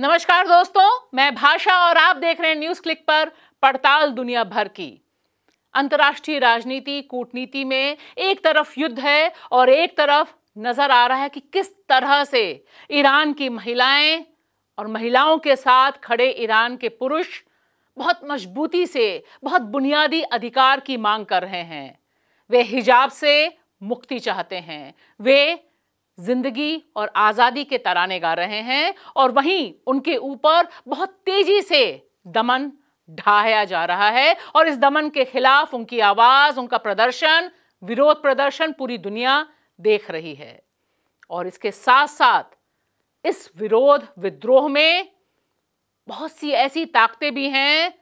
नमस्कार दोस्तों मैं भाषा और आप देख रहे हैं न्यूज क्लिक पर पड़ताल दुनिया भर की अंतर्राष्ट्रीय राजनीति कूटनीति में एक तरफ युद्ध है और एक तरफ नजर आ रहा है कि किस तरह से ईरान की महिलाएं और महिलाओं के साथ खड़े ईरान के पुरुष बहुत मजबूती से बहुत बुनियादी अधिकार की मांग कर रहे हैं वे हिजाब से मुक्ति चाहते हैं वे जिंदगी और आज़ादी के तराने गा रहे हैं और वहीं उनके ऊपर बहुत तेजी से दमन ढाया जा रहा है और इस दमन के खिलाफ उनकी आवाज़ उनका प्रदर्शन विरोध प्रदर्शन पूरी दुनिया देख रही है और इसके साथ साथ इस विरोध विद्रोह में बहुत सी ऐसी ताकतें भी हैं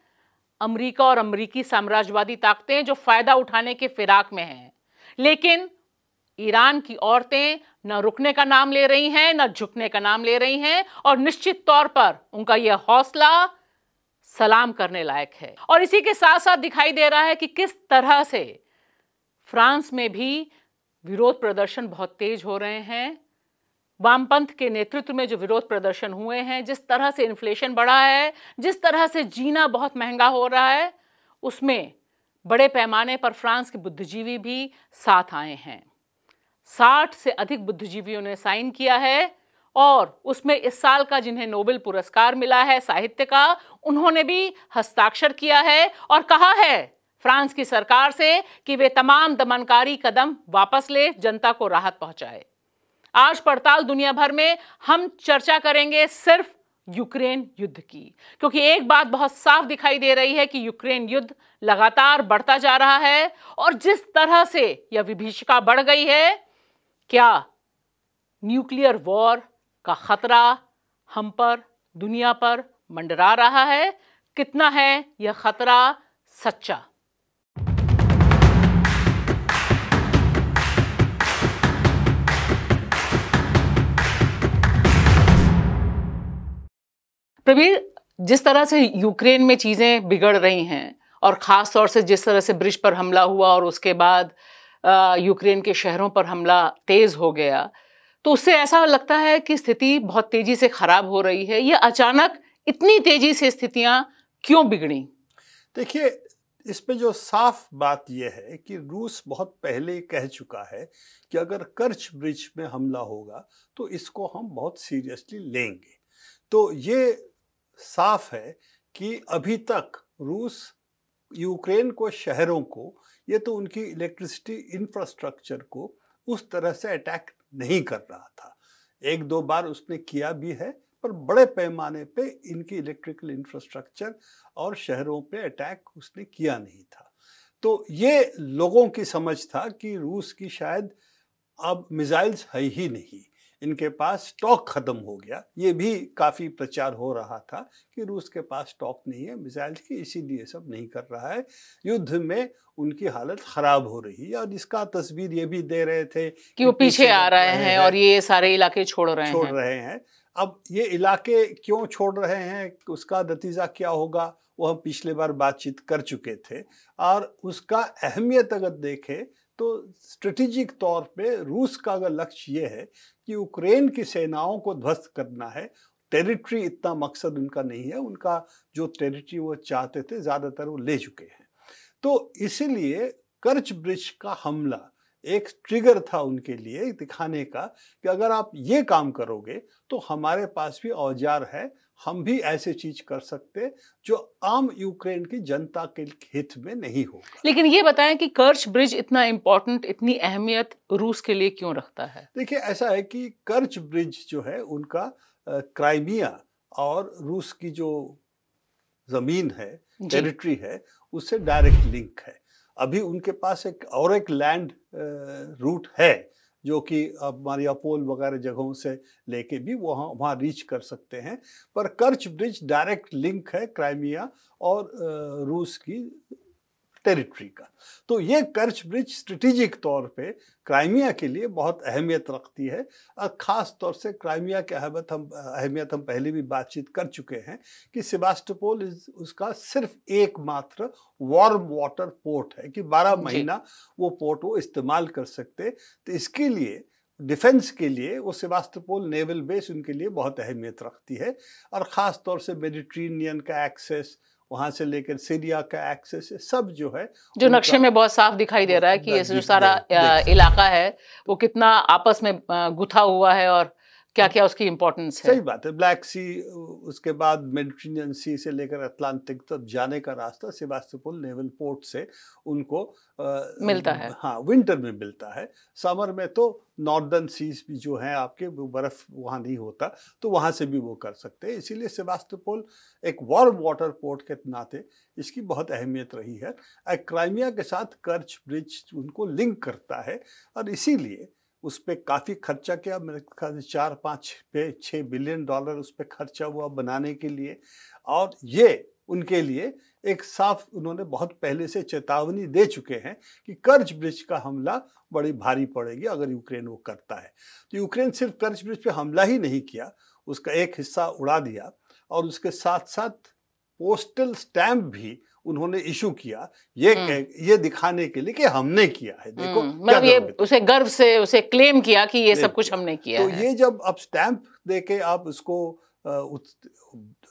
अमेरिका और अमेरिकी साम्राज्यवादी ताकतें जो फ़ायदा उठाने के फिराक में हैं लेकिन ईरान की औरतें न रुकने का नाम ले रही हैं न झुकने का नाम ले रही हैं और निश्चित तौर पर उनका यह हौसला सलाम करने लायक है और इसी के साथ साथ दिखाई दे रहा है कि किस तरह से फ्रांस में भी विरोध प्रदर्शन बहुत तेज हो रहे हैं वामपंथ के नेतृत्व में जो विरोध प्रदर्शन हुए हैं जिस तरह से इन्फ्लेशन बढ़ा है जिस तरह से जीना बहुत महंगा हो रहा है उसमें बड़े पैमाने पर फ्रांस के बुद्धिजीवी भी साथ आए हैं साठ से अधिक बुद्धिजीवियों ने साइन किया है और उसमें इस साल का जिन्हें नोबेल पुरस्कार मिला है साहित्य का उन्होंने भी हस्ताक्षर किया है और कहा है फ्रांस की सरकार से कि वे तमाम दमनकारी कदम वापस ले जनता को राहत पहुंचाए आज पड़ताल दुनिया भर में हम चर्चा करेंगे सिर्फ यूक्रेन युद्ध की क्योंकि एक बात बहुत साफ दिखाई दे रही है कि यूक्रेन युद्ध लगातार बढ़ता जा रहा है और जिस तरह से यह विभीषिका बढ़ गई है क्या न्यूक्लियर वॉर का ख़तरा हम पर दुनिया पर मंडरा रहा है कितना है यह ख़तरा सच्चा प्रवीर जिस तरह से यूक्रेन में चीज़ें बिगड़ रही हैं और ख़ास तौर से जिस तरह से ब्रिज पर हमला हुआ और उसके बाद यूक्रेन के शहरों पर हमला तेज़ हो गया तो उससे ऐसा लगता है कि स्थिति बहुत तेज़ी से ख़राब हो रही है ये अचानक इतनी तेज़ी से स्थितियां क्यों बिगड़ी देखिए इस पे जो साफ बात यह है कि रूस बहुत पहले कह चुका है कि अगर कर्च ब्रिज में हमला होगा तो इसको हम बहुत सीरियसली लेंगे तो ये साफ है कि अभी तक रूस यूक्रेन को शहरों को ये तो उनकी इलेक्ट्रिसिटी इंफ्रास्ट्रक्चर को उस तरह से अटैक नहीं कर रहा था एक दो बार उसने किया भी है पर बड़े पैमाने पे इनकी इलेक्ट्रिकल इंफ्रास्ट्रक्चर और शहरों पे अटैक उसने किया नहीं था तो ये लोगों की समझ था कि रूस की शायद अब मिज़ाइल्स है ही नहीं इनके पास स्टॉक खत्म हो गया ये भी काफ़ी प्रचार हो रहा था कि रूस के पास स्टॉक नहीं है मिसाइल्स की इसीलिए सब नहीं कर रहा है युद्ध में उनकी हालत खराब हो रही है और इसका तस्वीर ये भी दे रहे थे कि, वो पीछे आ रहे, रहे हैं, हैं और ये सारे इलाके छोड़ रहे हैं छोड़ रहे हैं अब ये इलाके क्यों छोड़ रहे हैं उसका नतीजा क्या होगा वो हम पिछले बार बातचीत कर चुके थे और उसका अहमियत अगर देखें तो स्ट्रेटेजिक तौर पे रूस का अगर लक्ष्य ये है कि यूक्रेन की सेनाओं को ध्वस्त करना है टेरिटरी इतना मकसद उनका नहीं है उनका जो टेरिटरी वो चाहते थे ज़्यादातर वो ले चुके हैं तो इसीलिए कर्च ब्रिज का हमला एक ट्रिगर था उनके लिए दिखाने का कि अगर आप ये काम करोगे तो हमारे पास भी औजार है हम भी ऐसे चीज कर सकते जो आम यूक्रेन की जनता के हित में नहीं हो लेकिन ये बताएं कि कर्च ब्रिज इतना इम्पोर्टेंट इतनी अहमियत रूस के लिए क्यों रखता है देखिए ऐसा है कि कर्च ब्रिज जो है उनका क्राइमिया और रूस की जो जमीन है टेरिटरी है उससे डायरेक्ट लिंक है अभी उनके पास एक और एक लैंड रूट है जो कि अब मारियापोल वगैरह जगहों से लेके भी वहाँ वहाँ रीच कर सकते हैं पर कर्च ब्रिज डायरेक्ट लिंक है क्राइमिया और रूस की टेरिटरी का तो ये कर्च ब्रिज स्ट्रेटिजिक तौर पे क्राइमिया के लिए बहुत अहमियत रखती है और ख़ास तौर से क्राइमिया के अहमियत हम अहमियत हम पहले भी बातचीत कर चुके हैं कि सिबास्टोपोल उसका सिर्फ एकमात्र वार्म वाटर पोर्ट है कि 12 महीना वो पोर्ट वो इस्तेमाल कर सकते तो इसके लिए डिफेंस के लिए वो सेवास्तोपोल नेवल बेस उनके लिए बहुत अहमियत रखती है और ख़ास तौर से मेडिट्रेनियन का एक्सेस वहां से लेकर सीरिया का एक्सेस सब जो है जो नक्शे में बहुत साफ दिखाई दे रहा है कि ये जो सारा इलाका है वो कितना आपस में गुथा हुआ है और क्या क्या उसकी इम्पोर्टेंस है सही बात है ब्लैक सी उसके बाद मेडिटेरियन सी से लेकर अटलांटिक तक तो जाने का रास्ता सेवास्तोपोल नेवल पोर्ट से उनको आ, मिलता है हाँ विंटर में मिलता है समर में तो नॉर्दर्न सीज भी जो हैं आपके वो बर्फ़ वहाँ नहीं होता तो वहाँ से भी वो कर सकते हैं इसीलिए सेवास्तोपोल एक वार्म वाटर पोर्ट के नाते इसकी बहुत अहमियत रही है क्राइमिया के साथ कर्च ब्रिज उनको लिंक करता है और इसीलिए उस पर काफ़ी खर्चा किया मेरे ख्याल से चार पाँच पे छः बिलियन डॉलर उस पर खर्चा हुआ बनाने के लिए और ये उनके लिए एक साफ उन्होंने बहुत पहले से चेतावनी दे चुके हैं कि कर्ज ब्रिज का हमला बड़ी भारी पड़ेगी अगर यूक्रेन वो करता है तो यूक्रेन सिर्फ कर्ज ब्रिज पे हमला ही नहीं किया उसका एक हिस्सा उड़ा दिया और उसके साथ साथ पोस्टल स्टैम्प भी उन्होंने इशू किया ये हम्म। ये दिखाने के लिए कि हमने किया है देखो हम्म, मतलब ये उसे गर्व से उसे क्लेम किया कि ये सब कुछ हमने किया तो है। ये जब आप स्टैंप दे के आप उसको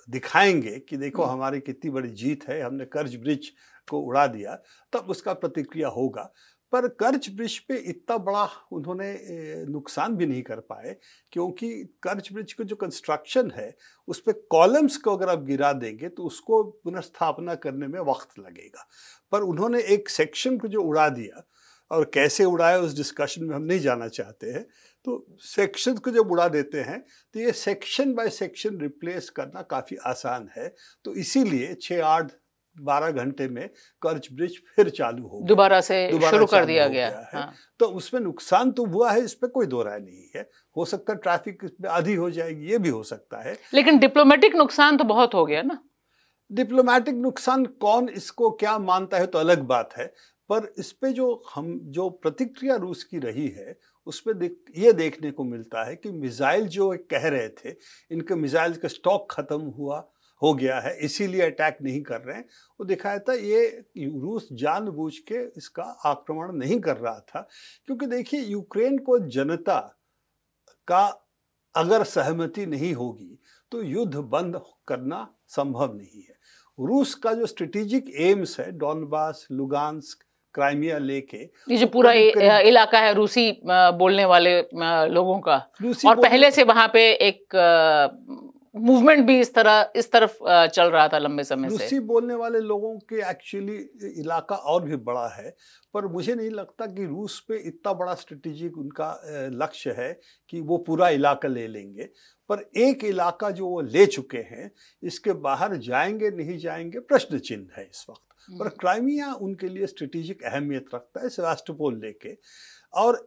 दिखाएंगे कि देखो हम्म। हमारी कितनी बड़ी जीत है हमने कर्ज ब्रिज को उड़ा दिया तब उसका प्रतिक्रिया होगा पर कर्ज ब्रिज पे इतना बड़ा उन्होंने नुकसान भी नहीं कर पाए क्योंकि कर्ज ब्रिज का जो कंस्ट्रक्शन है उस पर कॉलम्स को अगर आप गिरा देंगे तो उसको पुनर्स्थापना करने में वक्त लगेगा पर उन्होंने एक सेक्शन को जो उड़ा दिया और कैसे उड़ाया उस डिस्कशन में हम नहीं जाना चाहते हैं तो सेक्शन को जब उड़ा देते हैं तो ये सेक्शन बाय सेक्शन रिप्लेस करना काफ़ी आसान है तो इसीलिए छः आठ बारह घंटे में कर्ज ब्रिज फिर चालू हो दोबारा से शुरू कर दिया गया, गया है हाँ। तो उसमें नुकसान तो हुआ है इस पर कोई दो राय नहीं है हो सकता ट्रैफिक आधी हो जाएगी ये भी हो सकता है लेकिन डिप्लोमेटिक नुकसान तो बहुत हो गया ना डिप्लोमेटिक नुकसान कौन इसको क्या मानता है तो अलग बात है पर इस पे जो हम जो प्रतिक्रिया रूस की रही है उस पर देख ये देखने को मिलता है कि मिज़ाइल जो कह रहे थे इनके मिज़ाइल का स्टॉक ख़त्म हुआ हो गया है इसीलिए अटैक नहीं कर रहे हैं वो दिखाया था ये रूस जानबूझ के इसका आक्रमण नहीं कर रहा था क्योंकि देखिए यूक्रेन को जनता का अगर सहमति नहीं होगी तो युद्ध बंद करना संभव नहीं है रूस का जो स्ट्रेटेजिक एम्स है डॉनबास लुगांस्क क्राइमिया लेके ये जो पूरा इलाका है रूसी बोलने वाले लोगों का और पहले से वहां पे एक मूवमेंट भी इस तरह इस तरफ चल रहा था लंबे समय से रूसी बोलने वाले लोगों के एक्चुअली इलाका और भी बड़ा है पर मुझे नहीं लगता कि रूस पे इतना बड़ा स्ट्रेटेजिक उनका लक्ष्य है कि वो पूरा इलाका ले लेंगे पर एक इलाका जो वो ले चुके हैं इसके बाहर जाएंगे नहीं जाएंगे प्रश्न चिन्ह है इस वक्त हम्म। पर क्राइमिया उनके लिए स्ट्रेटेजिक अहमियत रखता है सेवास्टोपोल लेके और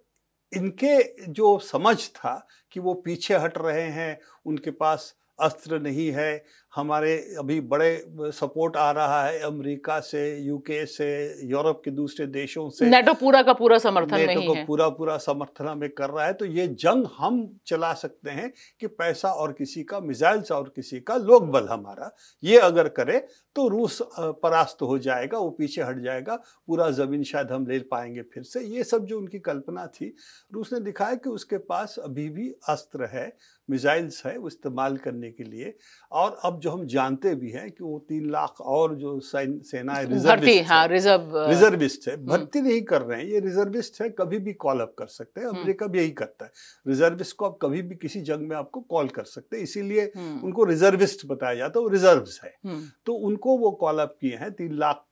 इनके जो समझ था कि वो पीछे हट रहे हैं उनके पास अस्त्र नहीं है हमारे अभी बड़े सपोर्ट आ रहा है अमेरिका से यूके से यूरोप के दूसरे देशों से नेटो पूरा का पूरा समर्थन नेटो को है। पूरा पूरा समर्थन हमें कर रहा है तो ये जंग हम चला सकते हैं कि पैसा और किसी का मिसाइल्स और किसी का लोक बल हमारा ये अगर करे तो रूस परास्त हो जाएगा वो पीछे हट जाएगा पूरा ज़मीन शायद हम ले पाएंगे फिर से ये सब जो उनकी कल्पना थी रूस ने दिखाया कि उसके पास अभी भी अस्त्र है मिसाइल्स है वो इस्तेमाल करने के लिए और अब जो हम जानते भी हैं कि वो तीन लाख और जो सेना है रिजर्विस्ट हाँ, रिजर्व रिजर्विस्ट है हम्म। भर्ती नहीं कर रहे हैं ये रिजर्विस्ट है कभी भी कॉल अप कर सकते हैं हम्म। अमेरिका भी यही करता है रिजर्विस्ट को आप कभी भी किसी जंग में आपको कॉल कर सकते हैं इसीलिए हम्म। उनको रिजर्विस्ट बताया जाता है वो रिजर्व है तो उनको वो कॉल अप किए हैं तीन लाख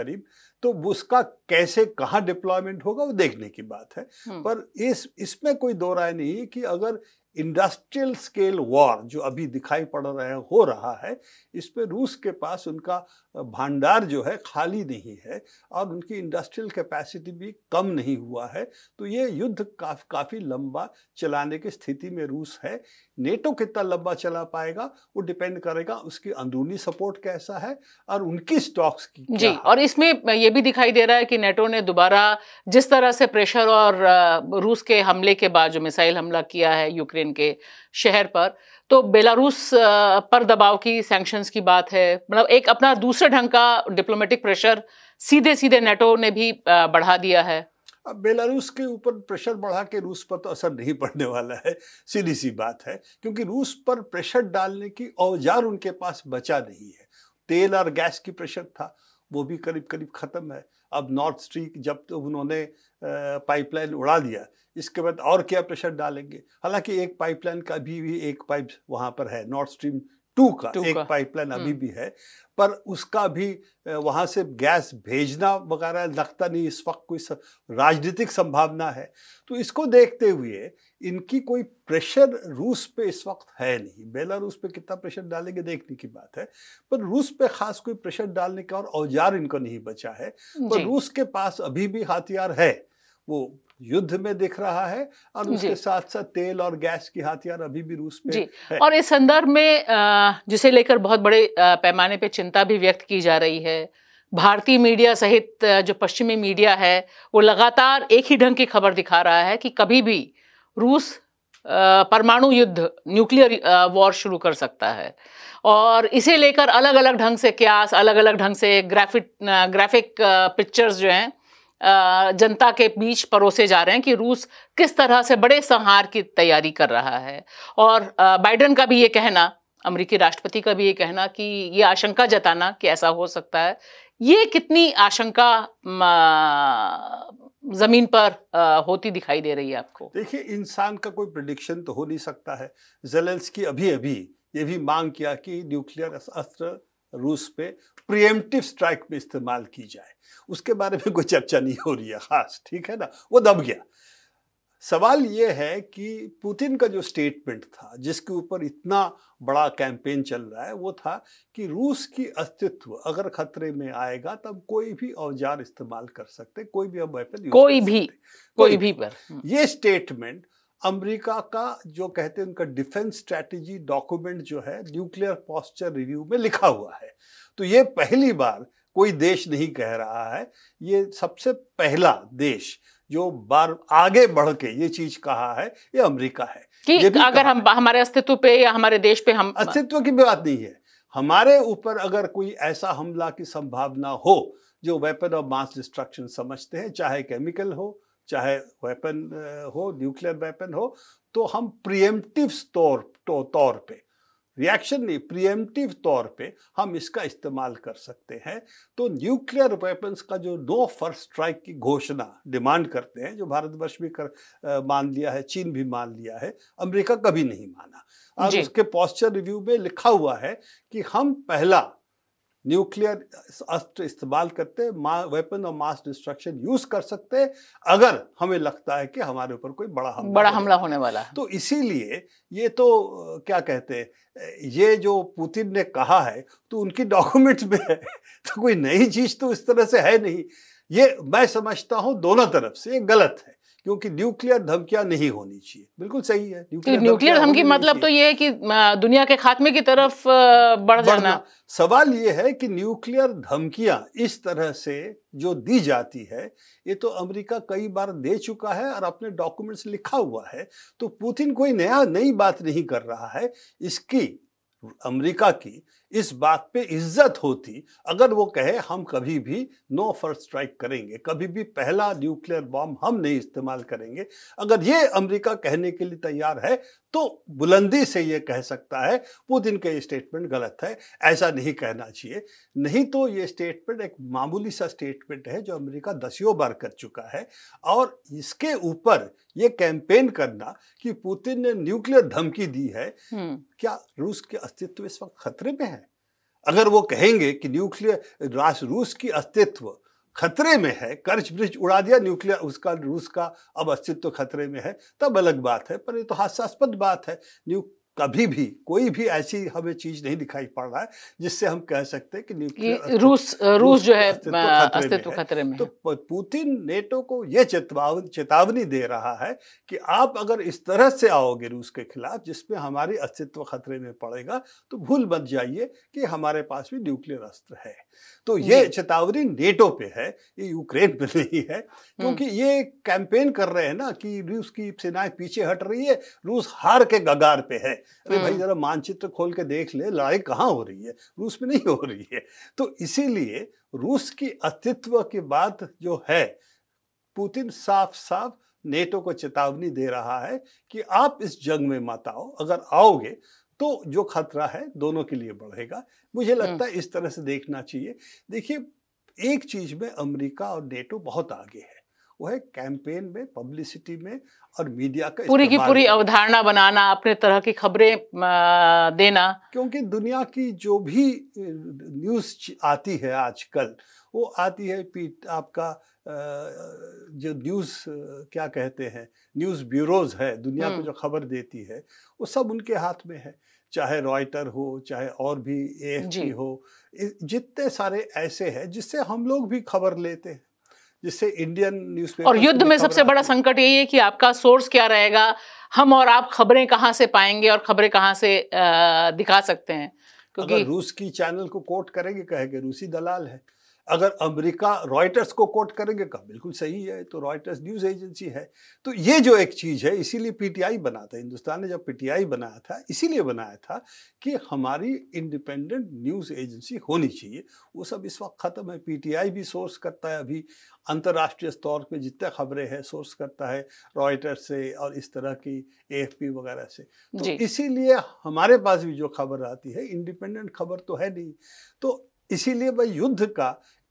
करीब तो उसका कैसे कहाँ डिप्लॉयमेंट होगा वो देखने की बात है पर इस इसमें कोई दो राय नहीं है कि अगर इंडस्ट्रियल स्केल वॉर जो अभी दिखाई पड़ रहा है हो रहा है इस पर रूस के पास उनका भंडार जो है खाली नहीं है और उनकी इंडस्ट्रियल कैपेसिटी भी कम नहीं हुआ है तो ये युद्ध काफ, काफ़ी लंबा चलाने की स्थिति में रूस है नेटो कितना लंबा चला पाएगा वो डिपेंड करेगा उसकी अंदरूनी सपोर्ट कैसा है और उनकी स्टॉक्स की जी और इसमें ये भी दिखाई दे रहा है कि नेटो ने दोबारा जिस तरह से प्रेशर और रूस के हमले के बाद जो मिसाइल हमला किया है यूक्रेन यूक्रेन के शहर पर तो बेलारूस पर दबाव की सैंक्शंस की बात है मतलब एक अपना दूसरे ढंग का डिप्लोमेटिक प्रेशर सीधे सीधे नेटो ने भी बढ़ा दिया है अब बेलारूस के ऊपर प्रेशर बढ़ा के रूस पर तो असर नहीं पड़ने वाला है सीधी सी बात है क्योंकि रूस पर प्रेशर डालने की औजार उनके पास बचा नहीं है तेल और गैस की प्रेशर था वो भी करीब करीब ख़त्म है अब नॉर्थ स्ट्रीट जब तो उन्होंने पाइपलाइन उड़ा दिया इसके बाद और क्या प्रेशर डालेंगे हालांकि एक पाइपलाइन का अभी भी एक पाइप वहाँ पर है नॉर्थ स्ट्रीम टू का टू एक पाइपलाइन अभी हम्म। भी है पर उसका भी वहाँ से गैस भेजना वगैरह लगता नहीं इस वक्त कोई राजनीतिक संभावना है तो इसको देखते हुए इनकी कोई प्रेशर रूस पे इस वक्त है नहीं बेलारूस पे कितना प्रेशर डालेंगे देखने की बात है पर रूस पे खास कोई प्रेशर डालने का और औजार इनको नहीं बचा है पर रूस के पास अभी भी हथियार है वो युद्ध में दिख रहा है और उसके साथ साथ तेल और गैस की हथियार अभी भी रूस में जी। है। और इस संदर्भ में जिसे लेकर बहुत बड़े पैमाने पे चिंता भी व्यक्त की जा रही है भारतीय मीडिया सहित जो पश्चिमी मीडिया है वो लगातार एक ही ढंग की खबर दिखा रहा है कि कभी भी रूस परमाणु युद्ध न्यूक्लियर वॉर शुरू कर सकता है और इसे लेकर अलग अलग ढंग से क्यास अलग अलग ढंग से ग्राफिक ग्राफिक पिक्चर्स जो हैं जनता के बीच परोसे जा रहे हैं कि रूस किस तरह से बड़े संहार की तैयारी कर रहा है और बाइडन का भी ये कहना अमेरिकी राष्ट्रपति का भी ये कहना कि ये आशंका जताना कि ऐसा हो सकता है ये कितनी आशंका जमीन पर होती दिखाई दे रही है आपको देखिए इंसान का कोई प्रडिक्शन तो हो नहीं सकता है जेलेंस की अभी अभी ये भी मांग किया कि न्यूक्लियर अस्त्र रूस पे प्रियमटिव स्ट्राइक में इस्तेमाल की जाए उसके बारे में कोई चर्चा नहीं हो रही है खास हाँ, ठीक है ना वो दब गया सवाल ये है कि पुतिन का जो स्टेटमेंट था जिसके ऊपर इतना बड़ा कैंपेन चल रहा है वो था कि रूस की अस्तित्व अगर खतरे में आएगा तब कोई भी औजार इस्तेमाल कर सकते कोई भी हम वेपन कोई भी कोई भी पर हम्म। ये स्टेटमेंट अमेरिका का जो कहते हैं उनका डिफेंस स्ट्रेटजी डॉक्यूमेंट जो है न्यूक्लियर पॉस्चर रिव्यू में लिखा हुआ है तो ये पहली बार कोई देश नहीं कह रहा है ये सबसे पहला देश जो बार आगे बढ़ के ये चीज कहा है ये अमेरिका है कि ये अगर हम हमारे अस्तित्व पे या हमारे देश पे हम अस्तित्व की भी बात नहीं है हमारे ऊपर अगर कोई ऐसा हमला की संभावना हो जो वेपन ऑफ मास डिस्ट्रक्शन समझते हैं चाहे केमिकल हो चाहे वेपन हो न्यूक्लियर वेपन हो तो हम प्रियमटिव तौर तो, तौर पे रिएक्शन नहीं प्रियमटिव तौर पे हम इसका इस्तेमाल कर सकते हैं तो न्यूक्लियर वेपन्स का जो नो फर्स्ट स्ट्राइक की घोषणा डिमांड करते हैं जो भारतवर्ष भी कर मान लिया है चीन भी मान लिया है अमेरिका कभी नहीं माना और उसके पॉस्चर रिव्यू में लिखा हुआ है कि हम पहला न्यूक्लियर अस्त्र इस्तेमाल करते weapon of mass destruction use कर सकते अगर हमें लगता है कि हमारे ऊपर कोई बड़ा हमला बड़ा हमला होने वाला है तो इसीलिए ये तो क्या कहते हैं ये जो पुतिन ने कहा है तो उनकी डॉक्यूमेंट्स में है तो कोई नई चीज तो इस तरह से है नहीं ये मैं समझता हूँ दोनों तरफ से ये गलत है क्योंकि न्यूक्लियर धमकियां नहीं होनी चाहिए बिल्कुल सही है न्यूक्लियर तो धमकी मतलब तो ये है कि दुनिया के खात्मे की तरफ बढ़ जाना सवाल ये है कि न्यूक्लियर धमकियां इस तरह से जो दी जाती है ये तो अमेरिका कई बार दे चुका है और अपने डॉक्यूमेंट्स लिखा हुआ है तो पुतिन कोई नया नई बात नहीं कर रहा है इसकी अमेरिका की इस बात पे इज्जत होती अगर वो कहे हम कभी भी नो फर्स्ट स्ट्राइक करेंगे कभी भी पहला न्यूक्लियर बॉम्ब हम नहीं इस्तेमाल करेंगे अगर ये अमेरिका कहने के लिए तैयार है तो बुलंदी से ये कह सकता है वो दिन ये स्टेटमेंट गलत है ऐसा नहीं कहना चाहिए नहीं तो ये स्टेटमेंट एक मामूली सा स्टेटमेंट है जो अमेरिका दसियों बार कर चुका है और इसके ऊपर ये कैंपेन करना कि पुतिन ने न्यूक्लियर धमकी दी है हम्म। क्या रूस के अस्तित्व इस वक्त खतरे में है अगर वो कहेंगे कि न्यूक्लियर राष्ट्र रूस की अस्तित्व खतरे में है कर्ज ब्रिज उड़ा दिया न्यूक्लियर उसका रूस का अब अस्तित्व खतरे में है तब अलग बात है पर ये तो हास्यास्पद बात है न्यू कभी भी कोई भी ऐसी हमें चीज नहीं दिखाई पड़ रहा है जिससे हम कह सकते हैं कि न्यूक्लियर रूस रूस जो है अस्तित्व खतरे में, तो पुतिन नेटो को यह चेतावनी चेतावनी दे रहा है कि आप अगर इस तरह से आओगे रूस के खिलाफ जिसमें हमारे अस्तित्व खतरे में पड़ेगा तो भूल मत जाइए कि हमारे पास भी न्यूक्लियर अस्त्र है तो ये चेतावनी नेटो पे है ये यूक्रेन पे नहीं है क्योंकि हम्म। ये कैंपेन कर रहे हैं ना कि रूस की सेनाएं पीछे हट रही है रूस हार के गगार पे है अरे भाई हाँ। जरा मानचित्र खोल के देख ले लड़ाई कहाँ हो रही है रूस में नहीं हो रही है तो इसीलिए रूस की अस्तित्व की बात जो है पुतिन साफ साफ नेटो को चेतावनी दे रहा है कि आप इस जंग में मत आओ अगर आओगे तो जो खतरा है दोनों के लिए बढ़ेगा मुझे हाँ। लगता है इस तरह से देखना चाहिए देखिए एक चीज में अमेरिका और नेटो बहुत आगे है वो है कैंपेन में पब्लिसिटी में और मीडिया का पूरी की पूरी अवधारणा बनाना अपने तरह की खबरें देना क्योंकि दुनिया की जो भी न्यूज़ आती है आजकल वो आती है पीट आपका जो न्यूज़ क्या कहते हैं न्यूज़ ब्यूरोज़ है दुनिया को हम्म। जो खबर देती है वो सब उनके हाथ में है चाहे रॉयटर हो चाहे और भी ए हो जितने सारे ऐसे हैं जिससे हम लोग भी खबर लेते हैं जिससे इंडियन न्यूज़पेपर और युद्ध में सबसे बड़ा अच्छा संकट यही है कि आपका सोर्स क्या रहेगा हम और आप खबरें कहाँ से पाएंगे और खबरें कहाँ से दिखा सकते हैं क्योंकि रूस की चैनल को कोट करेंगे कहेंगे रूसी दलाल है अगर अमेरिका रॉयटर्स को कोट करेंगे कहा बिल्कुल सही है तो रॉयटर्स न्यूज़ एजेंसी है तो ये जो एक चीज़ है इसीलिए पीटीआई बना था हिंदुस्तान ने जब पीटीआई बनाया था इसीलिए बनाया था कि हमारी इंडिपेंडेंट न्यूज़ एजेंसी होनी चाहिए वो सब इस वक्त ख़त्म है पीटीआई भी सोर्स करता है अभी अंतर्राष्ट्रीय स्तर पर जितने खबरें हैं सोर्स करता है रॉयटर्स से और इस तरह की ए वगैरह से तो इसीलिए हमारे पास भी जो खबर आती है इंडिपेंडेंट खबर तो है नहीं तो इसीलिए भाई युद्ध का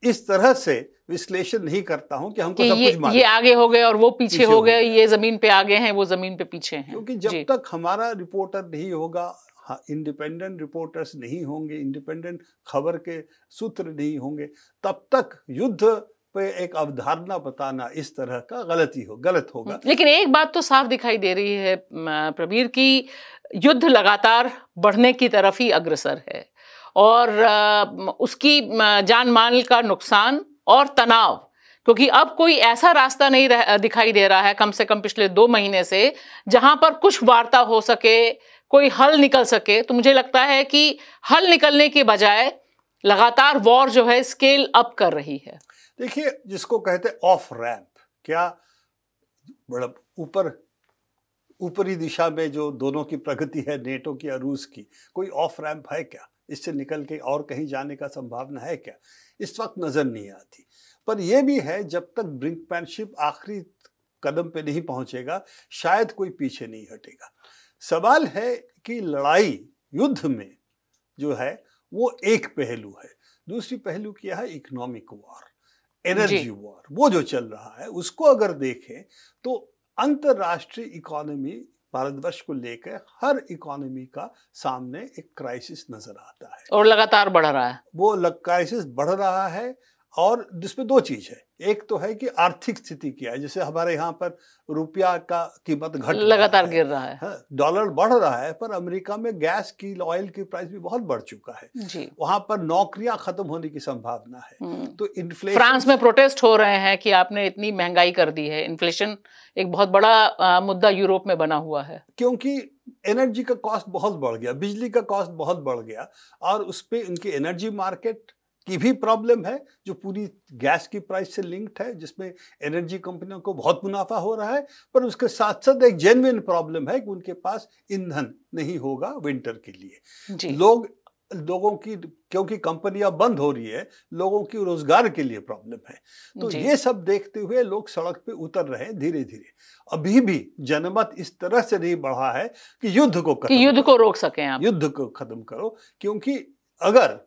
इस तरह से विश्लेषण नहीं करता हूं कि हमको कि सब ये, कुछ ये आगे हो गए और वो पीछे, पीछे हो गए ये जमीन पे आगे हैं वो जमीन पे पीछे हैं क्योंकि जब तक हमारा रिपोर्टर नहीं होगा इंडिपेंडेंट हाँ, रिपोर्टर्स नहीं होंगे इंडिपेंडेंट खबर के सूत्र नहीं होंगे तब तक युद्ध पे एक अवधारणा बताना इस तरह का गलती हो गलत होगा लेकिन एक बात तो साफ दिखाई दे रही है प्रबीर की युद्ध लगातार बढ़ने की तरफ ही अग्रसर है और उसकी जान माल का नुकसान और तनाव क्योंकि अब कोई ऐसा रास्ता नहीं रह, दिखाई दे रहा है कम से कम पिछले दो महीने से जहां पर कुछ वार्ता हो सके कोई हल निकल सके तो मुझे लगता है कि हल निकलने के बजाय लगातार वॉर जो है स्केल अप कर रही है देखिए जिसको कहते ऑफ रैंप क्या मतलब ऊपर ऊपरी दिशा में जो दोनों की प्रगति है नेटो की और रूस की कोई ऑफ रैंप है क्या इससे निकल के और कहीं जाने का संभावना है क्या इस वक्त नज़र नहीं आती पर यह भी है जब तक ब्रिंकमैनशिप आखिरी कदम पे नहीं पहुंचेगा शायद कोई पीछे नहीं हटेगा सवाल है कि लड़ाई युद्ध में जो है वो एक पहलू है दूसरी पहलू क्या है इकोनॉमिक वॉर एनर्जी वॉर वो जो चल रहा है उसको अगर देखें तो अंतर्राष्ट्रीय इकोनॉमी भारतवर्ष को लेकर हर इकोनॉमी का सामने एक क्राइसिस नजर आता है और लगातार बढ़ रहा है वो क्राइसिस बढ़ रहा है और जिसमें दो चीज है एक तो है कि आर्थिक स्थिति क्या है जैसे हमारे यहाँ पर रुपया का कीमत घट लगातार गिर रहा है हाँ, डॉलर बढ़ रहा है पर अमेरिका में गैस की ऑयल की प्राइस भी बहुत बढ़ चुका है जी। वहां पर नौकरियां खत्म होने की संभावना है हम्म। तो इन्फ्लेशन फ्रांस में प्रोटेस्ट हो रहे हैं कि आपने इतनी महंगाई कर दी है इन्फ्लेशन एक बहुत बड़ा आ, मुद्दा यूरोप में बना हुआ है क्योंकि एनर्जी का कॉस्ट बहुत बढ़ गया बिजली का कॉस्ट बहुत बढ़ गया और उस पर उनकी एनर्जी मार्केट की भी प्रॉब्लम है जो पूरी गैस की प्राइस से लिंक्ड है जिसमें एनर्जी कंपनियों को बहुत मुनाफा हो रहा है पर उसके साथ साथ एक जेनविन प्रॉब्लम है कि उनके पास ईंधन नहीं होगा विंटर के लिए लोग लोगों की क्योंकि कंपनियां बंद हो रही है लोगों की रोजगार के लिए प्रॉब्लम है तो ये सब देखते हुए लोग सड़क पे उतर रहे हैं धीरे धीरे अभी भी जनमत इस तरह से नहीं बढ़ा है कि युद्ध को कि युद्ध को रोक सके आप युद्ध को खत्म करो क्योंकि अगर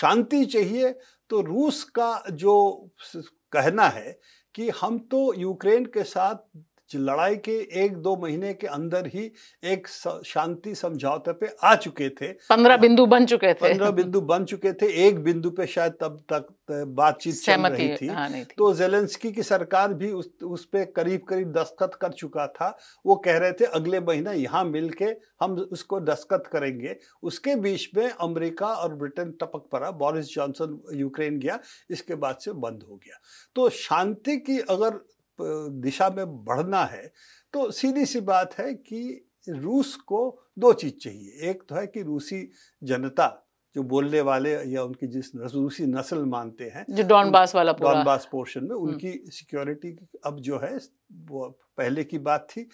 शांति चाहिए तो रूस का जो कहना है कि हम तो यूक्रेन के साथ लड़ाई के एक दो महीने के अंदर ही एक शांति समझौते पे आ चुके थे पंद्रह हाँ। बिंदु बन चुके थे पंद्रह बिंदु बन चुके थे एक बिंदु पे शायद तब तक बातचीत चल रही थी, हाँ थी तो जेलेंस्की की सरकार भी उस उस पर करीब करीब दस्तखत कर चुका था वो कह रहे थे अगले महीना यहाँ मिल हम उसको दस्तखत करेंगे उसके बीच में अमरीका और ब्रिटेन टपक पड़ा बोरिस जॉनसन यूक्रेन गया इसके बाद से बंद हो गया तो शांति की अगर दिशा में बढ़ना है तो सीधी सी बात है कि रूस को दो चीज़ चाहिए एक तो है कि रूसी जनता जो बोलने वाले या उनकी जिस रूसी नस्ल मानते हैं जो डॉनबास वाला डॉनबास पोर्शन में हम्म। उनकी सिक्योरिटी अब जो है वो पहले की बात थी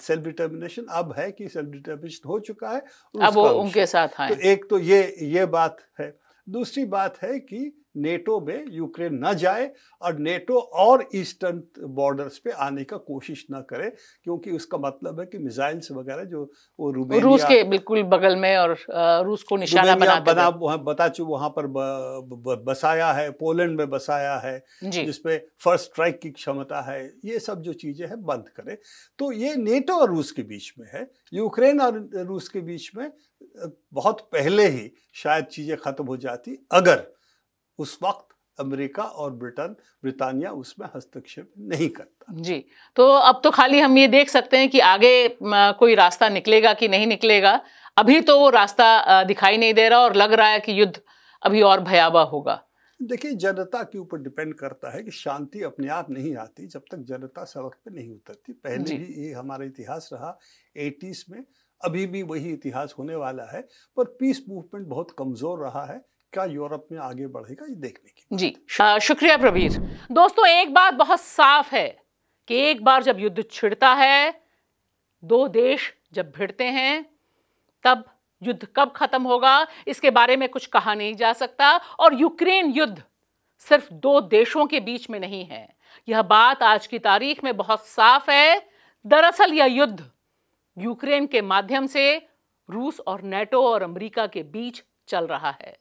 सेल्फ डिटर्मिनेशन अब है कि सेल्फ डिटर्मिनेशन हो चुका है अब वो उनके साथ हाँ। तो एक तो ये ये बात है दूसरी बात है कि नेटो में यूक्रेन ना जाए और नेटो और ईस्टर्न बॉर्डर्स पे आने का कोशिश ना करे क्योंकि उसका मतलब है कि मिसाइल्स वगैरह जो वो रूमेनिया रूस के बिल्कुल बगल में और रूस को निशाना बना बना वहाँ बता चु वहाँ पर ब, ब, बसाया है पोलैंड में बसाया है जिसपे फर्स्ट स्ट्राइक की क्षमता है ये सब जो चीज़ें हैं बंद करे तो ये नेटो और रूस के बीच में है यूक्रेन और रूस के बीच में बहुत पहले ही शायद चीज़ें खत्म हो जाती अगर उस वक्त अमेरिका और ब्रिटेन ब्रिटानिया उसमें हस्तक्षेप नहीं करता जी तो अब तो खाली हम ये देख सकते हैं कि आगे कोई रास्ता निकलेगा कि नहीं निकलेगा अभी तो वो रास्ता दिखाई नहीं दे रहा और लग रहा है कि युद्ध अभी और भयावह होगा देखिए जनता के ऊपर डिपेंड करता है कि शांति अपने आप नहीं आती जब तक जनता सड़क पर नहीं उतरती पहले भी ये हमारा इतिहास रहा एटीस में अभी भी वही इतिहास होने वाला है पर पीस मूवमेंट बहुत कमज़ोर रहा है क्या यूरोप में आगे बढ़ेगा ये देखने की जी शुक्रिया प्रवीर दोस्तों एक बात बहुत साफ है कि एक बार जब युद्ध छिड़ता है दो देश जब भिड़ते हैं तब युद्ध कब खत्म होगा इसके बारे में कुछ कहा नहीं जा सकता और यूक्रेन युद्ध सिर्फ दो देशों के बीच में नहीं है यह बात आज की तारीख में बहुत साफ है दरअसल यह युद्ध यूक्रेन के माध्यम से रूस और नेटो और अमेरिका के बीच चल रहा है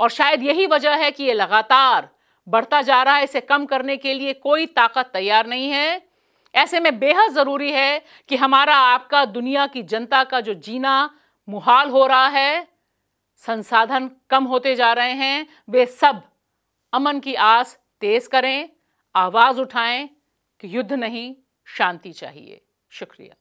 और शायद यही वजह है कि ये लगातार बढ़ता जा रहा है इसे कम करने के लिए कोई ताकत तैयार नहीं है ऐसे में बेहद ज़रूरी है कि हमारा आपका दुनिया की जनता का जो जीना मुहाल हो रहा है संसाधन कम होते जा रहे हैं वे सब अमन की आस तेज करें आवाज़ उठाएं कि युद्ध नहीं शांति चाहिए शुक्रिया